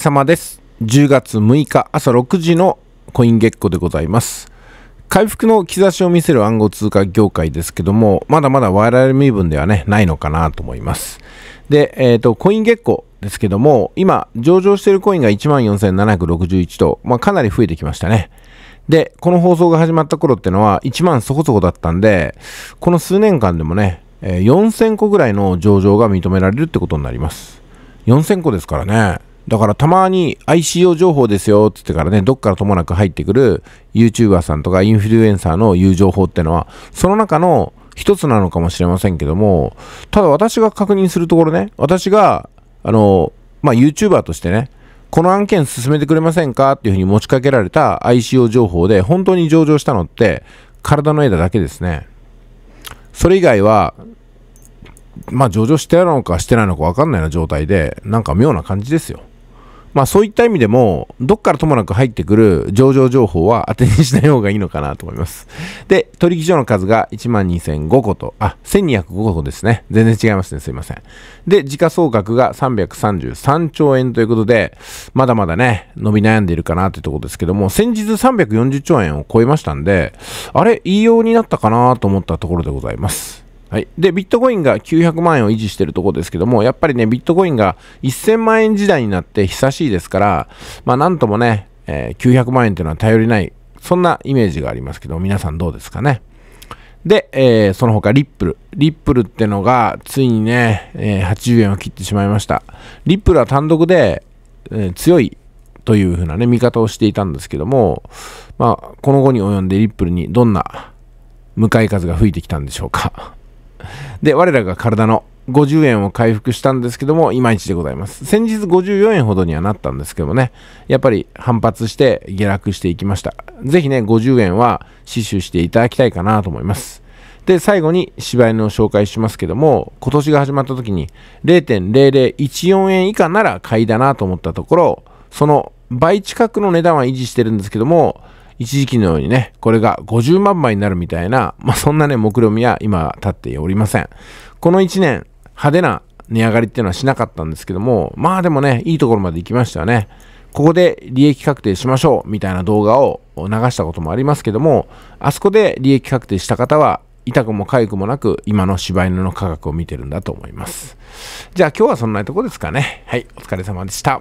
様です。10月6日朝6時のコイン月光でございます。回復の兆しを見せる暗号通貨業界ですけども、まだまだ我々身分ではね、ないのかなと思います。で、えっ、ー、と、コイン月光ですけども、今、上場しているコインが14,761と、まあ、かなり増えてきましたね。で、この放送が始まった頃ってのは1万そこそこだったんで、この数年間でもね、4000個ぐらいの上場が認められるってことになります。4000個ですからね。だからたまに ICO 情報ですよって言ってからね、どっからともなく入ってくる YouTuber さんとかインフルエンサーの言う情報ってのは、その中の一つなのかもしれませんけども、ただ私が確認するところね、私が、あの、まあ、YouTuber としてね、この案件進めてくれませんかっていうふうに持ちかけられた ICO 情報で本当に上場したのって体の枝だけですね。それ以外は、まあ上場してるのかしてないのかわかんないような状態で、なんか妙な感じですよ。まあそういった意味でも、どっからともなく入ってくる上場情報は 当てにしない方がいいのかなと思います。で、取引所の数が12,005個と、あ、1205個ですね。全然違いますね。すいません。で、時価総額が333兆円ということで、まだまだね、伸び悩んでいるかなというところですけども、先日340兆円を超えましたんで、あれ、言いようになったかなと思ったところでございます。はい、でビットコインが900万円を維持しているところですけども、やっぱりね、ビットコインが1000万円時代になって久しいですから、まあ、なんともね、えー、900万円というのは頼りない、そんなイメージがありますけど、皆さんどうですかね。で、えー、その他、リップル。リップルってのが、ついにね、えー、80円を切ってしまいました。リップルは単独で、えー、強いというふうなね、見方をしていたんですけども、まあ、この後に及んでリップルにどんな向かい風が吹いてきたんでしょうか。で、我らが体の50円を回復したんですけども、いまいちでございます。先日54円ほどにはなったんですけどもね、やっぱり反発して下落していきました。ぜひね、50円は死守していただきたいかなと思います。で、最後に芝居の紹介しますけども、今年が始まった時に0.0014円以下なら買いだなと思ったところ、その倍近くの値段は維持してるんですけども、一時期のようにね、これが50万枚になるみたいな、まあ、そんなね、目論見みは今立っておりません。この1年、派手な値上がりっていうのはしなかったんですけども、まあでもね、いいところまで行きましたよね。ここで利益確定しましょうみたいな動画を流したこともありますけども、あそこで利益確定した方は、痛くも痒くもなく、今の柴犬の価格を見てるんだと思います。じゃあ今日はそんなとこですかね。はい、お疲れ様でした。